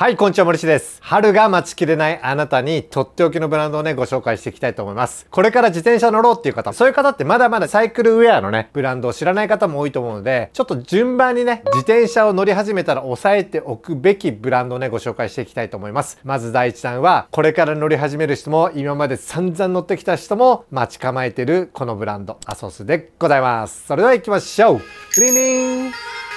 はい、こんにちは、森氏です。春が待ちきれないあなたに、とっておきのブランドをね、ご紹介していきたいと思います。これから自転車乗ろうっていう方、そういう方ってまだまだサイクルウェアのね、ブランドを知らない方も多いと思うので、ちょっと順番にね、自転車を乗り始めたら押さえておくべきブランドをね、ご紹介していきたいと思います。まず第一弾は、これから乗り始める人も、今まで散々乗ってきた人も、待ち構えてるこのブランド、アソスでございます。それでは行きましょう。クリーン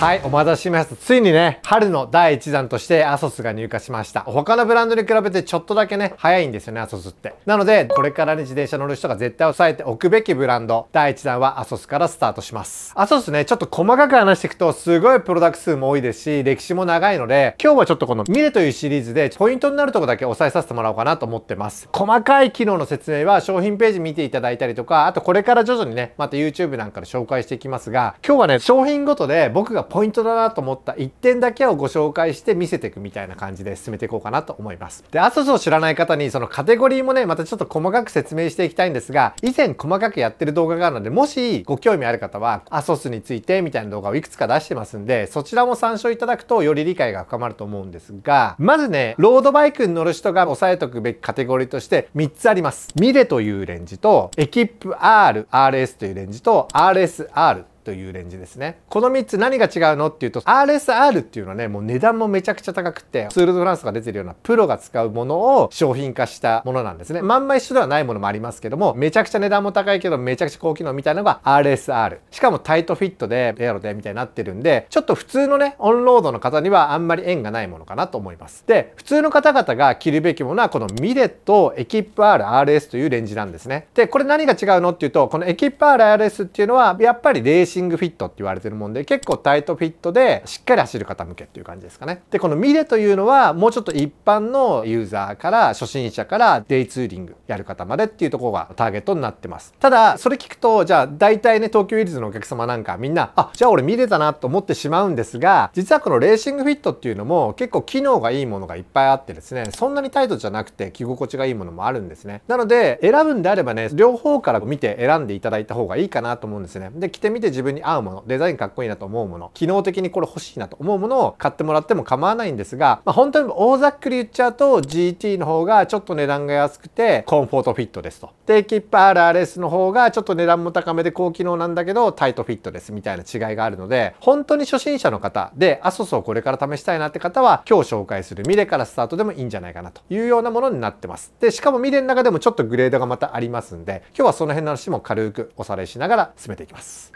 はいお待たせしましたついにね春の第1弾としてアソスが入荷しました他のブランドに比べてちょっとだけね早いんですよねアソスってなのでこれからね自転車乗る人が絶対押さえておくべきブランド第1弾はアソスからスタートしますアソスねちょっと細かく話していくとすごいプロダクト数も多いですし歴史も長いので今日はちょっとこのミレというシリーズでポイントになるとこだけ押さえさせてもらおうかなと思ってます細かい機能の説明は商品ページ見ていただいたりとかあとこれから徐々にねまた YouTube なんかで紹介していきますが今日はね商品ごとで僕がポイントだなと思った1点だけをご紹介して見せていくみたいな感じで進めていこうかなと思います。で、アソスを知らない方にそのカテゴリーもね、またちょっと細かく説明していきたいんですが、以前細かくやってる動画があるので、もしご興味ある方はアソスについてみたいな動画をいくつか出してますんで、そちらも参照いただくとより理解が深まると思うんですが、まずね、ロードバイクに乗る人が押さえとくべきカテゴリーとして3つあります。ミレというレンジと、エキップ R、RS というレンジと、RSR というレンジですね。この3つ何が違うのっていうと RSR っていうのはね、もう値段もめちゃくちゃ高くて、ツールドフランスが出てるようなプロが使うものを商品化したものなんですね。まんま一緒ではないものもありますけども、めちゃくちゃ値段も高いけど、めちゃくちゃ高機能みたいなのが RSR。しかもタイトフィットで、エアロでみたいになってるんで、ちょっと普通のね、オンロードの方にはあんまり縁がないものかなと思います。で、普通の方々が着るべきものは、このミレットエキップ RRS というレンジなんですね。で、これ何が違うのっていうと、このエキップ RRS っていうのは、やっぱりレーシシングフィットって言われてるもんで結構タイトフィットでしっかり走る方向けっていう感じですかねでこのミレというのはもうちょっと一般のユーザーから初心者からデイツーリングやる方までっていうところがターゲットになってますただそれ聞くとじゃあ大体ね東京ウィルズのお客様なんかみんなあじゃあ俺ミレだなと思ってしまうんですが実はこのレーシングフィットっていうのも結構機能がいいものがいっぱいあってですねそんなにタイトじゃなくて着心地がいいものもあるんですねなので選ぶんであればね両方から見て選んでいただいた方がいいかなと思うんですねで着てみて自分に合うものデザインかっこいいなと思うもの機能的にこれ欲しいなと思うものを買ってもらっても構わないんですが、まあ、本当に大ざっくり言っちゃうと GT の方がちょっと値段が安くてコンフォートフィットですとでキップ RRS の方がちょっと値段も高めで高機能なんだけどタイトフィットですみたいな違いがあるので本当に初心者の方でアソソをこれから試したいなって方は今日紹介するミレからスタートでもいいんじゃないかなというようなものになってますでしかもミレの中でもちょっとグレードがまたありますんで今日はその辺の話も軽くおさらいしながら進めていきます。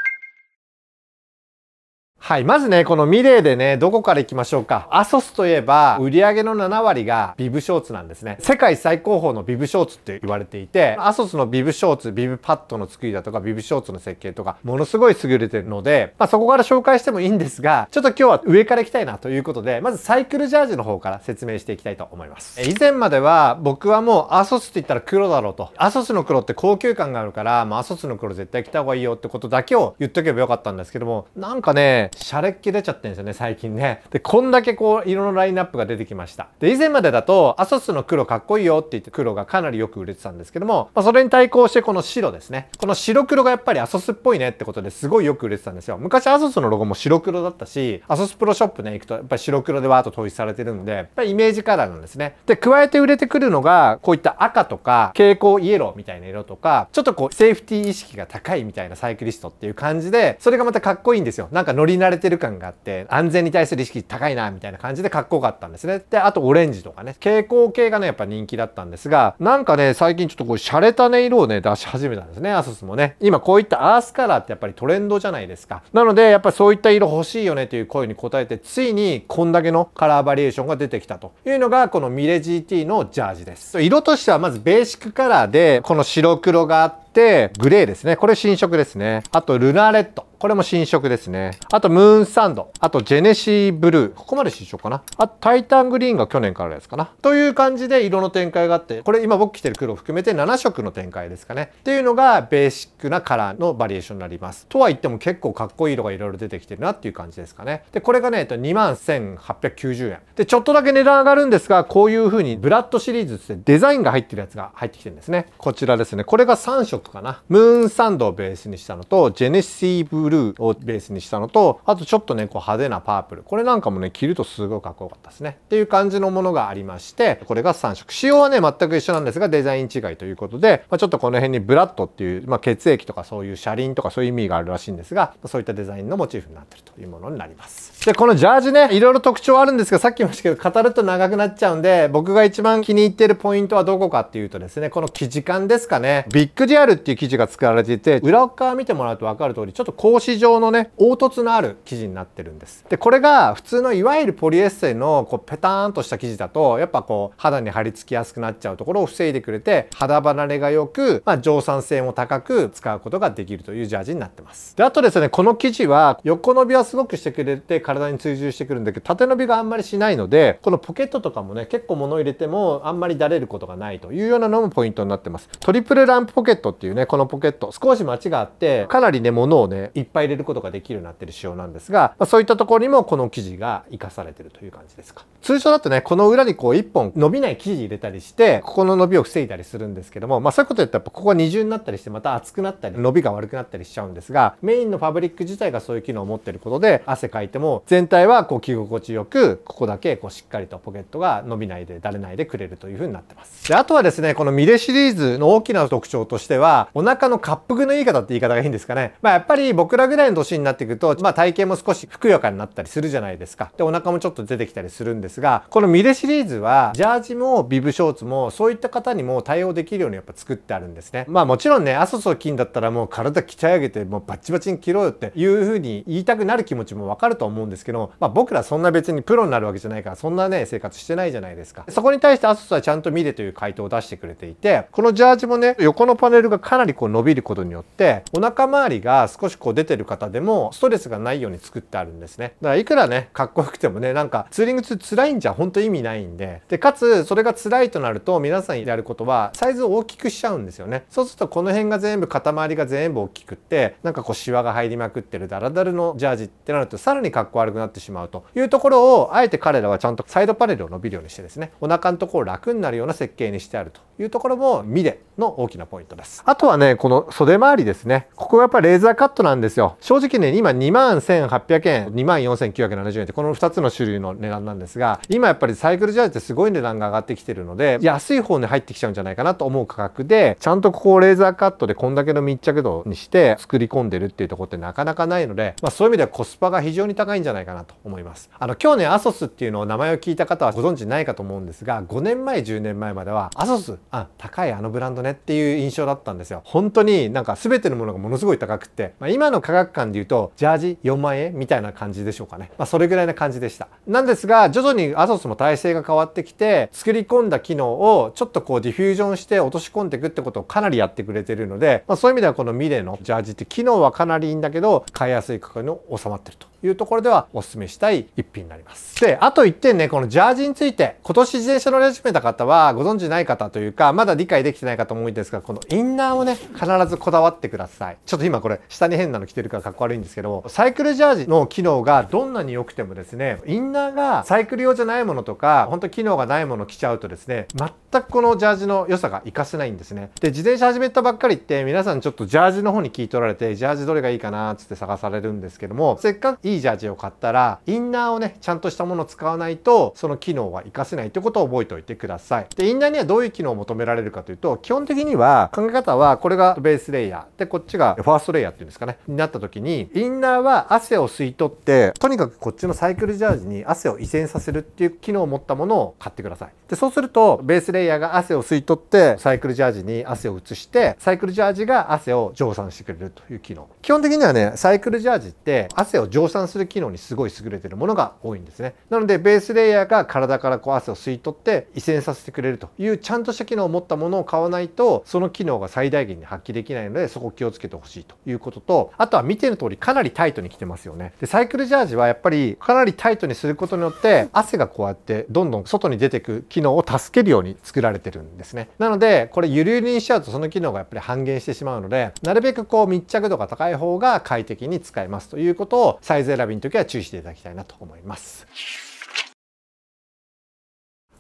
はい。まずね、このミレーでね、どこから行きましょうか。アソスといえば、売り上げの7割がビブショーツなんですね。世界最高峰のビブショーツって言われていて、アソスのビブショーツ、ビブパッドの作りだとか、ビブショーツの設計とか、ものすごい優れてるので、まあそこから紹介してもいいんですが、ちょっと今日は上から行きたいなということで、まずサイクルジャージの方から説明していきたいと思います。以前までは、僕はもうアソスって言ったら黒だろうと。アソスの黒って高級感があるから、まあアソスの黒絶対着た方がいいよってことだけを言っとけばよかったんですけども、なんかね、シャレっ気出ちゃってるんですよね、最近ね。で、こんだけこう、色のラインナップが出てきました。で、以前までだと、アソスの黒かっこいいよって言って黒がかなりよく売れてたんですけども、まあ、それに対抗してこの白ですね。この白黒がやっぱりアソスっぽいねってことですごいよく売れてたんですよ。昔アソスのロゴも白黒だったし、アソスプロショップね、行くとやっぱり白黒でわーっと統一されてるんで、やっぱりイメージカラーなんですね。で、加えて売れてくるのが、こういった赤とか、蛍光イエローみたいな色とか、ちょっとこう、セーフティー意識が高いみたいなサイクリストっていう感じで、それがまたかっこいいんですよ。なんかノリられてる感があって安全に対する意識高いなみたいな感じでかっこよかったんですねであとオレンジとかね蛍光系がねやっぱ人気だったんですがなんかね最近ちょっとこう洒落たね色をね出し始めたんですねアソスもね今こういったアースカラーってやっぱりトレンドじゃないですかなのでやっぱりそういった色欲しいよねという声に応えてついにこんだけのカラーバリエーションが出てきたというのがこのミレ GT のジャージです色としてはまずベーシックカラーでこの白黒があってて、グレーですね。これ新色ですね。あと、ルナーレッド。これも新色ですね。あと、ムーンサンド。あと、ジェネシーブルー。ここまで新色かな。あと、タイタングリーンが去年からですかな。という感じで色の展開があって、これ今僕着てる黒を含めて7色の展開ですかね。っていうのが、ベーシックなカラーのバリエーションになります。とは言っても結構かっこいい色が色々出てきてるなっていう感じですかね。で、これがね、21,890円。で、ちょっとだけ値段上がるんですが、こういう風にブラッドシリーズってデザインが入ってるやつが入ってきてるんですね。こちらですね。これが3色かな。ムーンサンドをベースにしたのと、ジェネシーブルーをベースにしたのと、あとちょっとね、こう派手なパープル。これなんかもね、着るとすごいかっこよかったですね。っていう感じのものがありまして、これが3色。仕様はね、全く一緒なんですが、デザイン違いということで、まあ、ちょっとこの辺にブラッドっていう、まあ、血液とかそういう車輪とかそういう意味があるらしいんですが、そういったデザインのモチーフになってるというものになります。で、このジャージね、いろいろ特徴あるんですが、さっきも言いましたけど、語ると長くなっちゃうんで、僕が一番気に入ってるポイントはどこかっていうとですね、この生地感ですかね。ビッグディアルっていう生地が作られていて裏側見てもらうと分かる通りちょっと格子状のね凹凸のある生地になってるんですでこれが普通のいわゆるポリエステルのこうペターンとした生地だとやっぱこう肌に貼り付きやすくなっちゃうところを防いでくれて肌離れが良く、まあ、蒸散性も高く使うことができるというジャージになってますであとですねこの生地は横伸びはすごくしてくれて体に追従してくるんだけど縦伸びがあんまりしないのでこのポケットとかもね結構物入れてもあんまりだれることがないというようなのもポイントになってますトリプルランプポケットってっていうねこのポケット少し間違ってかなりね物をねいっぱい入れることができるようになってる仕様なんですが、まあ、そういったところにもこの生地が生かされてるという感じですか通常だとねこの裏にこう1本伸びない生地入れたりしてここの伸びを防いだりするんですけどもまあそういうことやったらここが二重になったりしてまた厚くなったり伸びが悪くなったりしちゃうんですがメインのファブリック自体がそういう機能を持ってることで汗かいても全体はこう着心地よくここだけこうしっかりとポケットが伸びないでだれないでくれるというふうになってますであとはですねこのミレシリーズの大きな特徴としてはお腹の滑腹の言い方って言い方がいいんですかね。まあやっぱり僕らぐらいの年になってくると、まあ体型も少しふくよかになったりするじゃないですか。で、お腹もちょっと出てきたりするんですが、このミレシリーズは、ジャージもビブショーツも、そういった方にも対応できるようにやっぱ作ってあるんですね。まあもちろんね、アソソ金だったらもう体鍛え上げて、もうバッチバチに切ろうよっていう風に言いたくなる気持ちもわかると思うんですけど、まあ僕らそんな別にプロになるわけじゃないから、そんなね、生活してないじゃないですか。そこに対してアソソはちゃんと見れという回答を出してくれていて、このジャージもね、横のパネルがかなりこう伸びることによってお腹周りが少しこう出てる方でもストレスがないように作ってあるんですねだからいくらねかっこよくてもねなんかツーリングつ辛いんじゃ本当意味ないんででかつそれが辛いとなると皆さんやることはサイズを大きくしちゃうんですよねそうするとこの辺が全部肩周りが全部大きくってなんかこうシワが入りまくってるダラダラのジャージってなるとさらにかっこ悪くなってしまうというところをあえて彼らはちゃんとサイドパネルを伸びるようにしてですねお腹のところを楽になるような設計にしてあるというところもミレの大きなポイントですあとはね、この袖周りですね。ここがやっぱレーザーカットなんですよ。正直ね、今21,800円、24,970円ってこの2つの種類の値段なんですが、今やっぱりサイクルジャージってすごい値段が上がってきてるので、安い方に入ってきちゃうんじゃないかなと思う価格で、ちゃんとここをレーザーカットでこんだけの密着度にして作り込んでるっていうとこってなかなかないので、まあ、そういう意味ではコスパが非常に高いんじゃないかなと思います。あの、今日ね、アソスっていうのを名前を聞いた方はご存知ないかと思うんですが、5年前、10年前までは、アソス、あ、高いあのブランドねっていう印象だったんですよ本当になんか全てのものがものすごい高くって、まあ、今の価格感で言うとジャージ4万円みたいな感じでしょうかね、まあ、それぐらいな感じでしたなんですが徐々にアソスも体制が変わってきて作り込んだ機能をちょっとこうディフュージョンして落とし込んでいくってことをかなりやってくれてるので、まあ、そういう意味ではこのミレのジャージって機能はかなりいいんだけど買いやすい価格に収まってるというところではお勧めしたい一品になります。で、あと1点ね、このジャージについて、今年自転車乗り始めた方はご存知ない方というか、まだ理解できてない方も多いんですが、このインナーをね、必ずこだわってください。ちょっと今これ、下に変なの着てるからかっこ悪いんですけどサイクルジャージの機能がどんなに良くてもですね、インナーがサイクル用じゃないものとか、ほんと機能がないもの着ちゃうとですね、全くこのジャージの良さが活かせないんですね。で、自転車始めたばっかりって、皆さんちょっとジャージの方に聞いとられて、ジャージどれがいいかなっつって探されるんですけども、せっかくいいいいジャージを買ったらインナーをねちゃんとしたものを使わないとその機能は活かせないってことを覚えておいてくださいでインナーにはどういう機能を求められるかというと基本的には考え方はこれがベースレイヤーでこっちがファーストレイヤーっていうんですかねになった時にインナーは汗を吸い取ってとにかくこっちのサイクルジャージに汗を移染させるっていう機能を持ったものを買ってくださいでそうするとベースレイヤーが汗を吸い取ってサイクルジャージに汗を移してサイクルジャージが汗を蒸散してくれるという機能基本的にはねサイクルジャージって汗を蒸散する機能にすごい優れてるものが多いんですねなのでベースレイヤーが体からこう汗を吸い取って移線させてくれるというちゃんとした機能を持ったものを買わないとその機能が最大限に発揮できないのでそこ気をつけてほしいということとあとは見ての通りかなりタイトに着てますよねでサイクルジャージはやっぱりかなりタイトにすることによって汗がこうやってどんどん外に出てく機能を助けるように作られてるんですねなのでこれゆるゆるにしちゃうとその機能がやっぱり半減してしまうのでなるべくこう密着度が高い方が快適に使えますということをサイズイズ選びの時は注意していただきたいなと思います。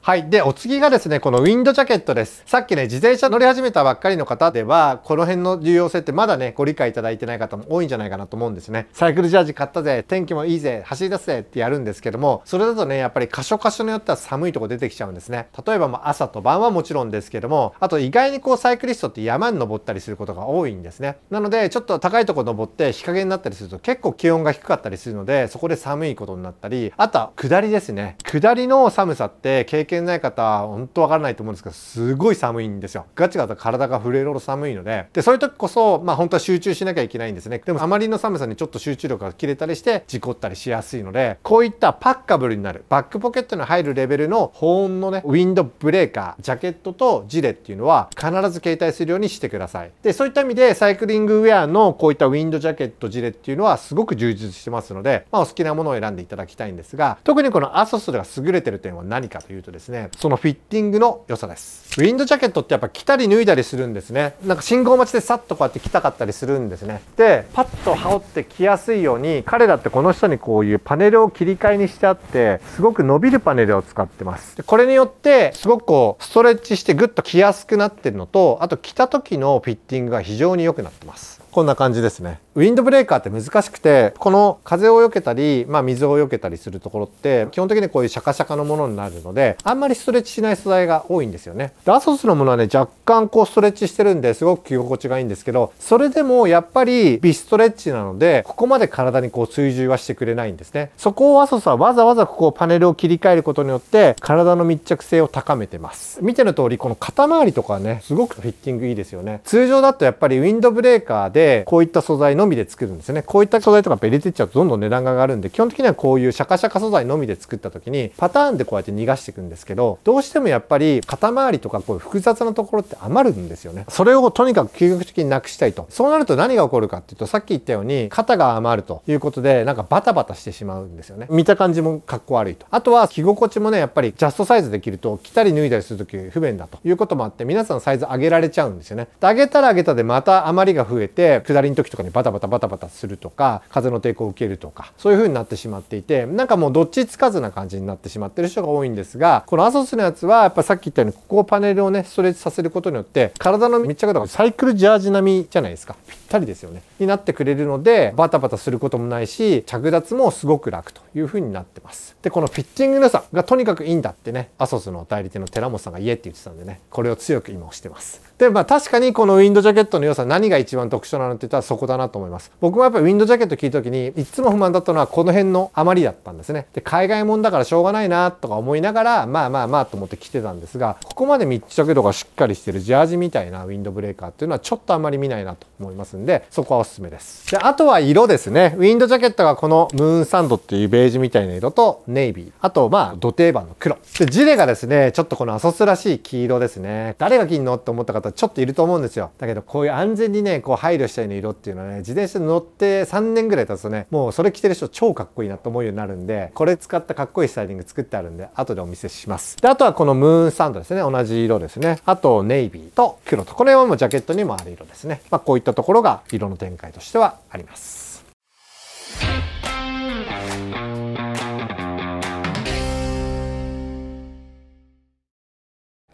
はい。で、お次がですね、このウィンドジャケットです。さっきね、自転車乗り始めたばっかりの方では、この辺の重要性ってまだね、ご理解いただいてない方も多いんじゃないかなと思うんですね。サイクルジャージ買ったぜ、天気もいいぜ、走り出すぜってやるんですけども、それだとね、やっぱり箇所箇所によっては寒いとこ出てきちゃうんですね。例えば、まう朝と晩はもちろんですけども、あと意外にこうサイクリストって山に登ったりすることが多いんですね。なので、ちょっと高いとこ登って日陰になったりすると結構気温が低かったりするので、そこで寒いことになったり、あとは下りですね。下りの寒さって経験験ない方本当わからないと思うんですけどすごい寒いんですよガチガチ体が震えるほど寒いのででそういう時こそまあ本当は集中しなきゃいけないんですねでもあまりの寒さにちょっと集中力が切れたりして事故ったりしやすいのでこういったパッカブルになるバックポケットに入るレベルの保温のねウィンドブレーカージャケットとジレっていうのは必ず携帯するようにしてくださいでそういった意味でサイクリングウェアのこういったウィンドジャケットジレっていうのはすごく充実してますので、まあ、お好きなものを選んでいただきたいんですが特にこのアソスが優れてる点は何かというとですねですねそのフィッティングの良さですウィンドジャケットってやっぱ着たり脱いだりするんですねなんか信号待ちでさっとこうやって着たかったりするんですねでパッと羽織って着やすいように彼らってこの人にこういうパネルを切り替えにしてあってすごく伸びるパネルを使ってますこれによってすごくこうストレッチしてグッと着やすくなってるのとあと着た時のフィッティングが非常に良くなってますこんな感じですね。ウィンドブレーカーって難しくて、この風を避けたり、まあ水を避けたりするところって、基本的にこういうシャカシャカのものになるので、あんまりストレッチしない素材が多いんですよね。で、アソスのものはね、若干こうストレッチしてるんですごく着心地がいいんですけど、それでもやっぱり微ストレッチなので、ここまで体にこう追従はしてくれないんですね。そこをアソスはわざわざここをパネルを切り替えることによって、体の密着性を高めてます。見ての通り、この肩周りとかね、すごくフィッティングいいですよね。通常だとやっぱりウィンドブレーカーで、でこういった素材のみで作るんですよねこういった素材とか入れてっちゃうとどんどん値段が上がるんで基本的にはこういうシャカシャカ素材のみで作った時にパターンでこうやって逃がしていくんですけどどうしてもやっぱり肩周りとかこういう複雑なところって余るんですよねそれをとにかく究極的になくしたいとそうなると何が起こるかっていうとさっき言ったように肩が余るということでなんかバタバタしてしまうんですよね見た感じもかっこ悪いとあとは着心地もねやっぱりジャストサイズできると着たり脱いだりする時不便だということもあって皆さんサイズ上げられちゃうんですよねで上げたら上げたでまた余りが増えて下りの時とかにバタバタバタバタするとか風の抵抗を受けるとかそういう風になってしまっていてなんかもうどっちつかずな感じになってしまってる人が多いんですがこのアソスのやつはやっぱさっき言ったようにここをパネルをねストレッチさせることによって体の密着度がサイクルジャージ並みじゃないですかぴったりですよねになってくれるのでバタバタすることもないし着脱もすごく楽という風になってますでこのフィッティングの良さがとにかくいいんだってねアソスの代理店の寺本さんが言えって言ってたんでねこれを強く今押してますでまあ確かにこのウィンドジャケットの良さ何が一番特徴なって言ったらそこだなと思います僕もやっぱりウィンドジャケット聞いた時にいつも不満だったのはこの辺の余りだったんですねで海外もんだからしょうがないなとか思いながらまあまあまあと思って来てたんですがここまで密着度がしっかりしてるジャージみたいなウィンドブレーカーっていうのはちょっとあんまり見ないなと思いますんでそこはおすすめですであとは色ですねウィンドジャケットがこのムーンサンドっていうベージュみたいな色とネイビーあとまあ土定番の黒でジレがですねちょっとこのアソスらしい黄色ですね誰が着んのって思った方ちょっといると思うんですよだけどこういう安全にねこう配慮車の色っていうのはね自転車に乗って3年ぐらい経つとねもうそれ着てる人超かっこいいなと思うようになるんでこれ使ったかっこいいスタイリング作ってあるんで後でお見せしますであとはこのムーンサンドですね同じ色ですねあとネイビーと黒とこの辺はもうジャケットにもある色ですね、まあ、こういったところが色の展開としてはあります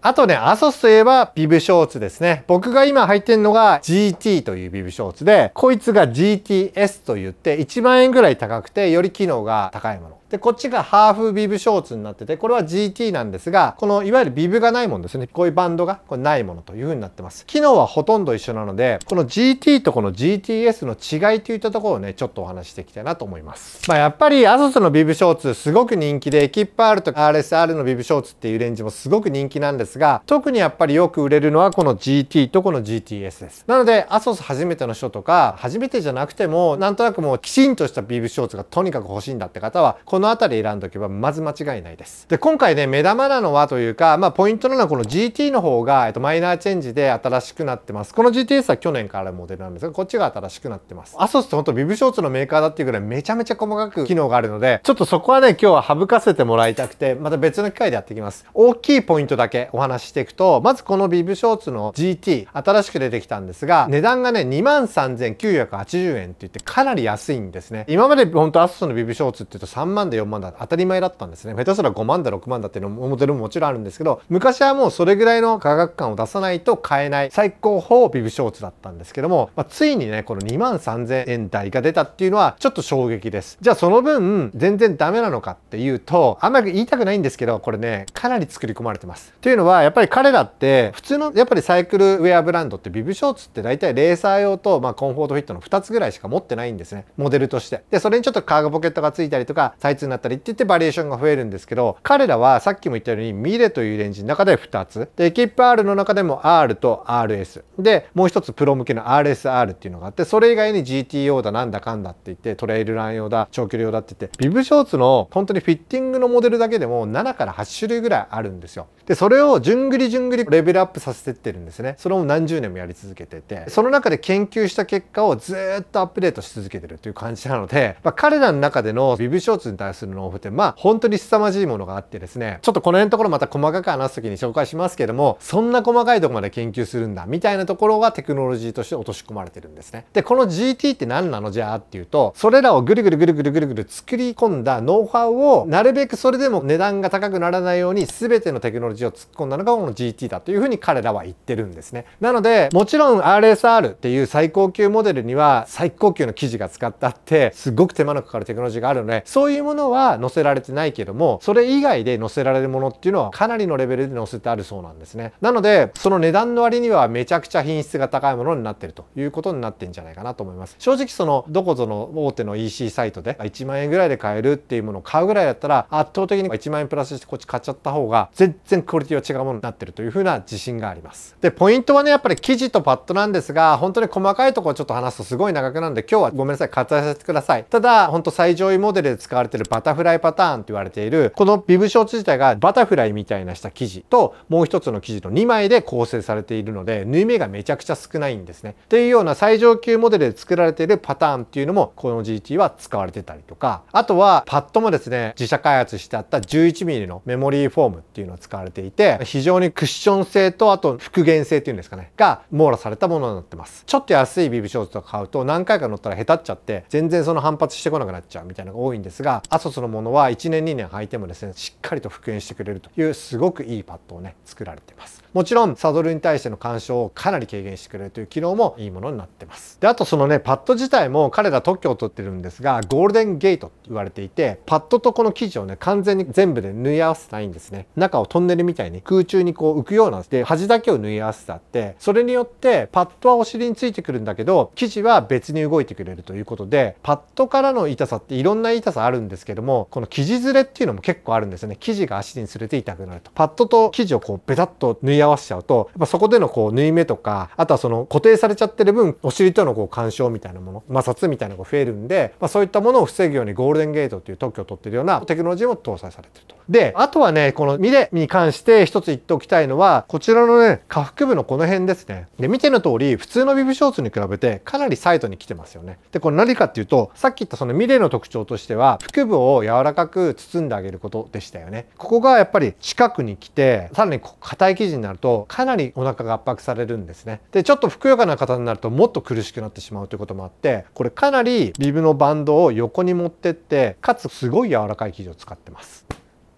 あとね、アソスといえば、ビブショーツですね。僕が今履いてるのが GT というビブショーツで、こいつが GTS と言って、1万円ぐらい高くて、より機能が高いもの。でこっちがハーフビブショーツになっててこれは GT なんですがこのいわゆるビブがないものですねこういうバンドがこれないものというふうになってます機能はほとんど一緒なのでこの GT とこの GTS の違いといったところをねちょっとお話ししていきたいなと思いますまあやっぱりアソスのビブショーツすごく人気でエキッパールと RSR のビブショーツっていうレンジもすごく人気なんですが特にやっぱりよく売れるのはこの GT とこの GTS ですなのでアソス初めての人とか初めてじゃなくてもなんとなくもうきちんとしたビブショーツがとにかく欲しいんだって方はこのの辺り選んでおけばまず間違いないです。で、今回ね、目玉なのはというか、まあ、ポイントなのはこの GT の方が、えっと、マイナーチェンジで新しくなってます。この GTS は去年からモデルなんですが、こっちが新しくなってます。アソスってほんとビブショーツのメーカーだっていうぐらいめちゃめちゃ細かく機能があるので、ちょっとそこはね、今日は省かせてもらいたくて、また別の機会でやっていきます。大きいポイントだけお話ししていくと、まずこのビブショーツの GT、新しく出てきたんですが、値段がね、23,980円って言ってかなり安いんですね。今まで本当アソスのビブショーツって言うと3万だ4万だ当たり前だったんですね下手すら5万だ6万だっていうのモデルももちろんあるんですけど昔はもうそれぐらいの価格感を出さないと買えない最高峰ビブショーツだったんですけども、まあ、ついにねこの2万3000円台が出たっていうのはちょっと衝撃ですじゃあその分全然ダメなのかっていうとあんまり言いたくないんですけどこれねかなり作り込まれてますというのはやっぱり彼らって普通のやっぱりサイクルウェアブランドってビブショーツって大体レーサー用と、まあ、コンフォートフィットの2つぐらいしか持ってないんですねモデルとしてでそれにちょっとカーゴポケットがついたりとかサイつになったりって言ってバリエーションが増えるんですけど、彼らはさっきも言ったようにミレというレンジの中で2つ。で、エキップ r の中でも R と RS。で、もう一つプロ向けの RSR っていうのがあって、それ以外に GTO だなんだかんだって言って、トレイルラン用だ、長距離用だって言って、ビブショーツの本当にフィッティングのモデルだけでも7から8種類ぐらいあるんですよ。で、それを順繰り順繰りレベルアップさせてってるんですね。それを何十年もやり続けてて、その中で研究した結果をずっとアップデートし続けてるという感じなので、まあ、彼らの中でのビブショーツに対する農夫ってまあ本当に凄まじいものがあってですねちょっとこの辺のところまた細かく話す時に紹介しますけどもそんな細かいとこまで研究するんだみたいなところがテクノロジーとして落とし込まれてるんですねでこの GT って何なのじゃあっていうとそれらをぐるぐるぐるぐるぐるぐる作り込んだノウハウをなるべくそれでも値段が高くならないように全てのテクノロジーを突っ込んだのがこの GT だというふうに彼らは言ってるんですねなのでもちろん RSR っていう最高級モデルには最高級の生地が使ってあってすごく手間のかかるテクノロジーがあるのでそういうもののは載せられてないけどもそれ以外で載せられるものっていうのはかなりのレベルで載せてあるそうなんですねなのでその値段の割にはめちゃくちゃ品質が高いものになってるということになってんじゃないかなと思います正直そのどこぞの大手の EC サイトで1万円ぐらいで買えるっていうものを買うぐらいだったら圧倒的に1万円プラスしてこっち買っちゃった方が全然クオリティは違うものになってるというふうな自信がありますでポイントはねやっぱり生地とパッドなんですが本当に細かいところちょっと話すとすごい長くなるんで今日はごめんなさい割愛させてくださいただ本当最上位モデルで使われてるバタフライパターンと言われている、このビブショーツ自体がバタフライみたいなした生地と、もう一つの生地の2枚で構成されているので、縫い目がめちゃくちゃ少ないんですね。っていうような最上級モデルで作られているパターンっていうのも、この GT は使われてたりとか、あとはパッドもですね、自社開発してあった 11mm のメモリーフォームっていうのを使われていて、非常にクッション性と、あと復元性っていうんですかね、が網羅されたものになってます。ちょっと安いビブショーツとか買うと、何回か乗ったらへたっちゃって、全然その反発してこなくなっちゃうみたいなのが多いんですが、アソスのものは1年2年履いてもですねしっかりと復元してくれるというすごくいいパッドをね作られてますもちろんサドルに対しての干渉をかなり軽減してくれるという機能もいいものになってますであとそのねパッド自体も彼ら特許を取ってるんですがゴールデンゲートって言われていてパッドとこの生地をね完全に全部で縫い合わせたいんですね中をトンネルみたいに空中にこう浮くようなんで端だけを縫い合わせたってそれによってパッドはお尻についてくるんだけど生地は別に動いてくれるということでパッドからの痛さっていろんな痛さあるんですけどもこの生地ずれっていうのも結構あるんですよね生地が足につれて痛くなるとパッドと生地をこうベタッと縫い合わせちゃうと、やっぱそこでのこう縫い目とか、あとはその固定されちゃってる分、お尻とのこう干渉みたいなもの、摩擦みたいなのが増えるんで、まあ、そういったものを防ぐようにゴールデンゲートっていう特許を取ってるようなテクノロジーも搭載されてると。で、あとはね、このミレに関して一つ言っておきたいのは、こちらのね、下腹部のこの辺ですね。で、見ての通り、普通のビブショーツに比べてかなりサイドに来てますよね。で、これ何かっていうと、さっき言ったそのミレの特徴としては、腹部を柔らかく包んであげることでしたよね。ここがやっぱり近くに来て、さらに硬い生地になるなるとかなりお腹が圧迫されるんですねでちょっとふくよかな方になるともっと苦しくなってしまうということもあってこれかなりリブのバンドを横に持ってってかつすごい柔らかい生地を使ってます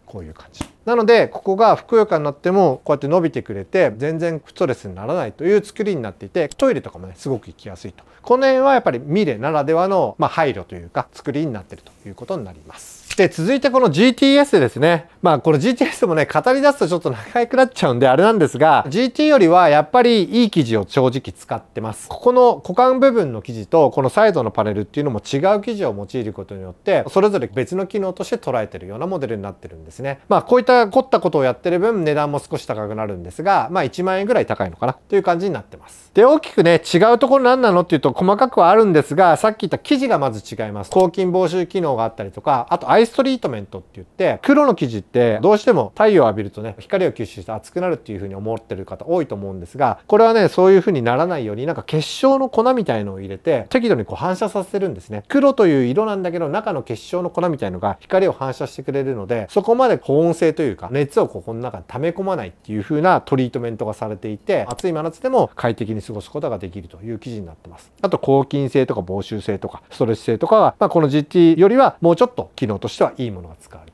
こういう感じなのでここがふくよかになってもこうやって伸びてくれて全然ストレスにならないという作りになっていてトイレとかもねすごく行きやすいとこの辺はやっぱりミレならではの、まあ、配慮というか作りになってるということになりますで続いてこの GTS ですねまあこの GTS もね語り出すとちょっと長くなっちゃうんであれなんですが GT よりはやっぱりいい生地を正直使ってますここの股間部分の生地とこのサイドのパネルっていうのも違う生地を用いることによってそれぞれ別の機能として捉えてるようなモデルになってるんですねまあこういったった凝ったことをやってる分値段も少し高くなるんですが、まあ1万円ぐらい高いのかなという感じになってます。で、大きくね、違うところ何なのっていうと細かくはあるんですが、さっき言った生地がまず違います。抗菌防臭機能があったりとか、あとアイストリートメントって言って、黒の生地ってどうしても太陽を浴びるとね、光を吸収して熱くなるっていう風に思ってる方多いと思うんですが、これはね、そういう風にならないように、なんか結晶の粉みたいのを入れて、適度にこう反射させるんですね。黒という色なんだけど、中の結晶の粉みたいのが光を反射してくれるので、そこまで保温性とというか熱をここの中に溜め込まないっていう風なトリートメントがされていて暑い真夏でも快適に過ごすことができるという記事になってますあと抗菌性とか防臭性とかストレス性とかは、まあ、この GT よりはもうちょっと機能としてはいいものが使われ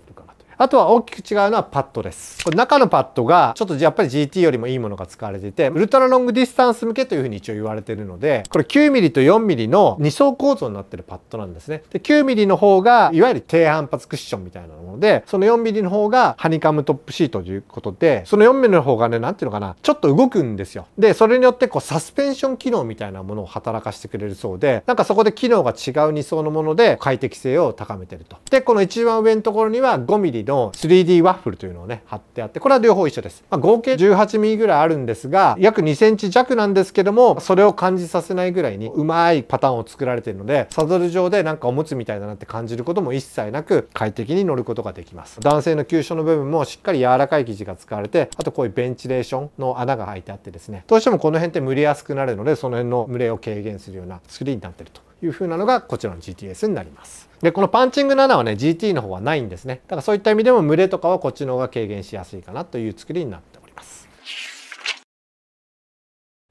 あとは大きく違うのはパッドです。これ中のパッドが、ちょっとやっぱり GT よりもいいものが使われていて、ウルトラロングディスタンス向けというふうに一応言われているので、これ 9mm と 4mm の2層構造になっているパッドなんですね。で、9mm の方が、いわゆる低反発クッションみたいなもので、その 4mm の方がハニカムトップシートということで、その 4mm の方がね、なんていうのかな、ちょっと動くんですよ。で、それによってこうサスペンション機能みたいなものを働かせてくれるそうで、なんかそこで機能が違う2層のもので快適性を高めていると。で、この一番上のところには 5mm の 3D ワッフルというのをね貼ってあってこれは両方一緒です、まあ、合計 18mm ぐらいあるんですが約 2cm 弱なんですけどもそれを感じさせないぐらいにうまいパターンを作られているのでサドル上でなんかおむつみたいだなって感じることも一切なく快適に乗ることができます男性の急所の部分もしっかり柔らかい生地が使われてあとこういうベンチレーションの穴が開いてあってですねどうしてもこの辺って蒸れやすくなるのでその辺の蒸れを軽減するような作りになってるというふうなのがこちらの GTS になります。で、このパンチング7はね、GT の方はないんですね。だからそういった意味でも群れとかはこっちの方が軽減しやすいかなという作りになって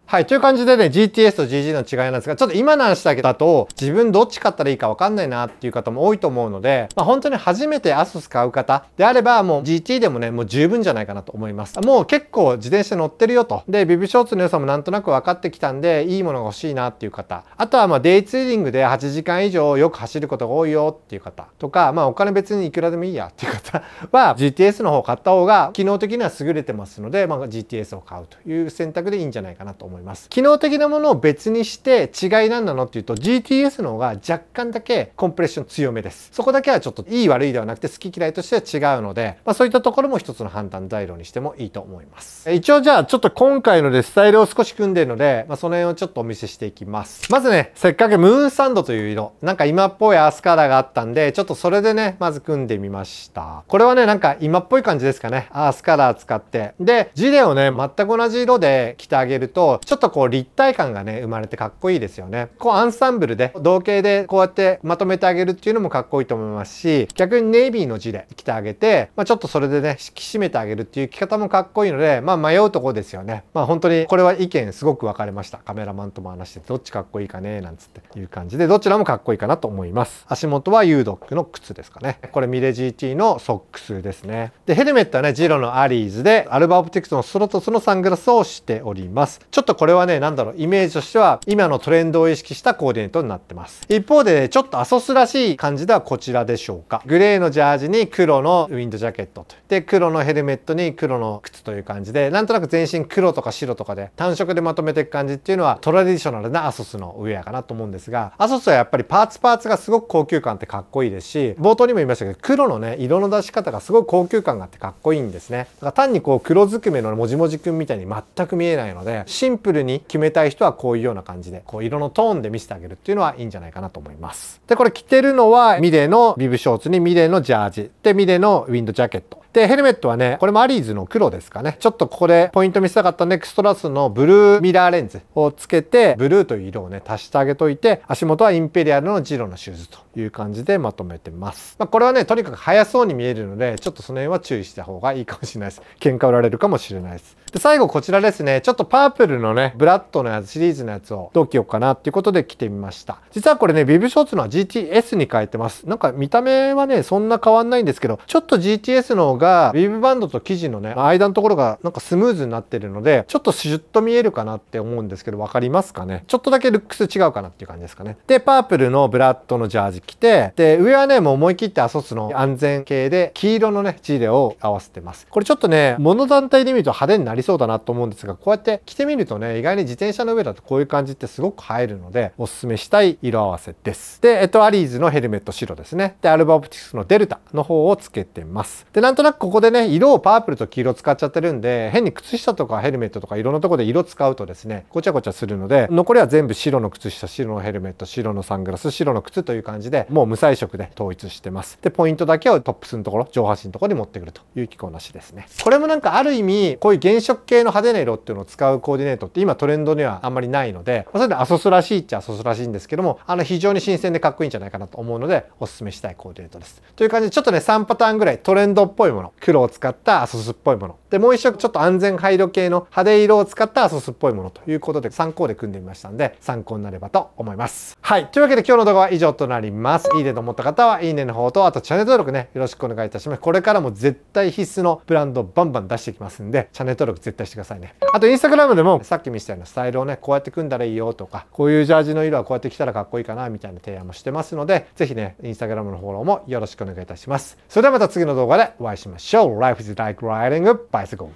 はい。という感じでね、GTS と GG の違いなんですが、ちょっと今の話だけだと、自分どっち買ったらいいかわかんないなっていう方も多いと思うので、まあ、本当に初めて ASUS 買う方であれば、もう GT でもね、もう十分じゃないかなと思います。もう結構自転車乗ってるよと。で、ビビショーツの良さもなんとなく分かってきたんで、いいものが欲しいなっていう方。あとは、まあ、デイツーリングで8時間以上よく走ることが多いよっていう方とか、まあ、お金別にいくらでもいいやっていう方 は、GTS の方を買った方が、機能的には優れてますので、まあ、GTS を買うという選択でいいんじゃないかなと思います。思います。機能的なものを別にして違い何なのっていうと GTS の方が若干だけコンプレッション強めです。そこだけはちょっといい悪いではなくて好き嫌いとしては違うので、まあ、そういったところも一つの判断材料にしてもいいと思います。一応じゃあちょっと今回のでスタイルを少し組んでるので、まあ、その辺をちょっとお見せしていきます。まずね、せっかくムーンサンドという色、なんか今っぽいアースカラーがあったんで、ちょっとそれでね、まず組んでみました。これはね、なんか今っぽい感じですかね。アースカラー使って。で、ジレをね、全く同じ色で着てあげると、ちょっとこう立体感がね生まれてかっこいいですよねこうアンサンブルで同型でこうやってまとめてあげるっていうのもかっこいいと思いますし逆にネイビーの字で着てあげて、まあ、ちょっとそれでね引き締めてあげるっていう着方もかっこいいのでまあ迷うとこですよねまあ本当にこれは意見すごく分かれましたカメラマンとも話してどっちかっこいいかねなんつっていう感じでどちらもかっこいいかなと思います足元は U ドックの靴ですかねこれミレ GT のソックスですねでヘルメットはねジロのアリーズでアルバオプティクスのスロトスのサングラスをしておりますちょっとこれはね、なんだろう、イメージとしては、今のトレンドを意識したコーディネートになってます。一方で、ね、ちょっとアソスらしい感じではこちらでしょうか。グレーのジャージに黒のウィンドジャケットと。で、黒のヘルメットに黒の靴という感じで、なんとなく全身黒とか白とかで、単色でまとめていく感じっていうのは、トラディショナルなアソスのウェアかなと思うんですが、アソスはやっぱりパーツパーツがすごく高級感ってかっこいいですし、冒頭にも言いましたけど、黒のね、色の出し方がすごい高級感があってかっこいいんですね。だから単にこう、黒ずくめのもじもじくんみたいに全く見えないので、シンプルプルに決めたい人はこういうような感じで、こう色のトーンで見せてあげるっていうのはいいんじゃないかなと思います。で、これ着てるのはミレのビブショーツにミレのジャージ。で、ミレのウィンドジャケット。で、ヘルメットはね、これもアリーズの黒ですかね。ちょっとここでポイント見せたかったネクストラスのブルーミラーレンズをつけて、ブルーという色をね、足してあげといて、足元はインペリアルのジロのシューズという感じでまとめてます。まあ、これはね、とにかく速そうに見えるので、ちょっとその辺は注意した方がいいかもしれないです。喧嘩売られるかもしれないです。で、最後こちらですね、ちょっとパープルのね、ブラッドのやつ、シリーズのやつをどう着ようかなっていうことで着てみました。実はこれね、ビブショーツのは GTS に変えてます。なんか見た目はね、そんな変わんないんですけど、ちょっと GTS の方がが、ウィブバンドと生地のね、間のところがなんかスムーズになってるので、ちょっとシュッと見えるかなって思うんですけど、わかりますかねちょっとだけルックス違うかなっていう感じですかね。で、パープルのブラッドのジャージ着て、で、上はね、もう思い切ってアソスの安全系で、黄色のね、ジーレを合わせてます。これちょっとね、物団体で見ると派手になりそうだなと思うんですが、こうやって着てみるとね、意外に自転車の上だとこういう感じってすごく映えるので、おすすめしたい色合わせです。で、えっと、アリーズのヘルメット白ですね。で、アルバオプティクスのデルタの方をつけてます。で、なんとなくここでね色をパープルと黄色使っちゃってるんで変に靴下とかヘルメットとかいろんなとこで色使うとですねごちゃごちゃするので残りは全部白の靴下白のヘルメット白のサングラス白の靴という感じでもう無彩色で統一してますでポイントだけをトップスのところ上半身のところに持ってくるという着こなしですねこれもなんかある意味こういう原色系の派手な色っていうのを使うコーディネートって今トレンドにはあんまりないのでそれでアソスらしいっちゃアソスらしいんですけどもあの非常に新鮮でかっこいいんじゃないかなと思うのでおすすめしたいコーディネートですという感じでちょっとね3パターンぐらいトレンドっぽいもの黒を使ったアソスっぽいものでもう一色ちょっと安全配慮系の派手色を使ったアソスっぽいものということで参考で組んでみましたんで参考になればと思いますはいというわけで今日の動画は以上となりますいいねと思った方はいいねの方とあとチャンネル登録ねよろしくお願いいたしますこれからも絶対必須のブランドバンバン出していきますんでチャンネル登録絶対してくださいねあとインスタグラムでもさっき見せたようなスタイルをねこうやって組んだらいいよとかこういうジャージの色はこうやって着たらかっこいいかなみたいな提案もしてますので是非ねインスタグラムのフォローもよろしくお願いいたしますそれではまた次の動画でお会いしましょう Show life is like riding a bicycle.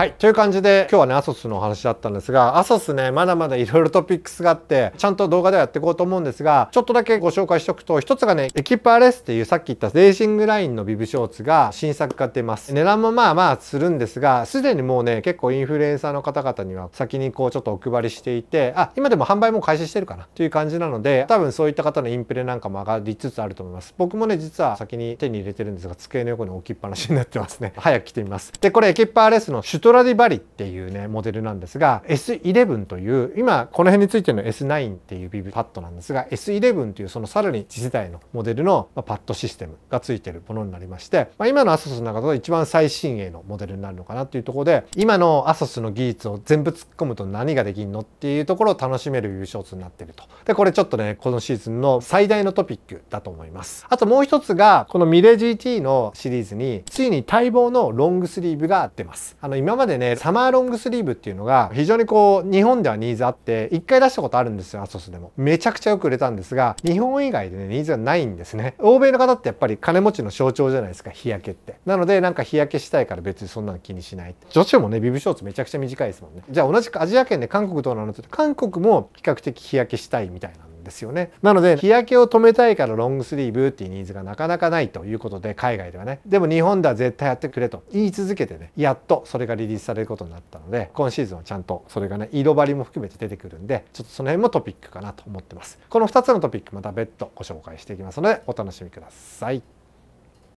はい。という感じで、今日はね、アソスのお話だったんですが、アソスね、まだまだ色々トピックスがあって、ちゃんと動画ではやっていこうと思うんですが、ちょっとだけご紹介しておくと、一つがね、エキパレスっていうさっき言ったレーシングラインのビブショーツが新作化出ます。値段もまあまあするんですが、すでにもうね、結構インフルエンサーの方々には先にこうちょっとお配りしていて、あ、今でも販売も開始してるかなという感じなので、多分そういった方のインプレなんかも上がりつつあると思います。僕もね、実は先に手に入れてるんですが、机の横に置きっぱなしになってますね。早く来てみます。で、これエキパーレスの主都トラディバリっていうねモデルなんですが S11 という今この辺についてるの S9 っていうビブパッドなんですが S11 というそのさらに次世代のモデルのパッドシステムがついてるものになりまして、まあ、今の ASUS の中では一番最新鋭のモデルになるのかなっていうところで今の ASUS の技術を全部突っ込むと何ができんのっていうところを楽しめる優勝数になってると。でこれちょっとねこのシーズンの最大のトピックだと思います。あともう一つがこのミレ GT のシリーズについに待望のロングスリーブが出ます。あの今までねサマーロングスリーブっていうのが非常にこう日本ではニーズあって1回出したことあるんですよアソスでもめちゃくちゃよく売れたんですが日本以外でねニーズがないんですね欧米の方ってやっぱり金持ちの象徴じゃないですか日焼けってなのでなんか日焼けしたいから別にそんなの気にしない女子もねビブショーツめちゃくちゃ短いですもんねじゃあ同じくアジア圏で韓国となのと韓国も比較的日焼けしたいみたいなですよねなので日焼けを止めたいからロングスリーブっていうニーズがなかなかないということで海外ではねでも日本では絶対やってくれと言い続けてねやっとそれがリリースされることになったので今シーズンはちゃんとそれがね色張りも含めて出てくるんでちょっとその辺もトピックかなと思ってますこの2つのトピックまた別途ご紹介していきますのでお楽しみください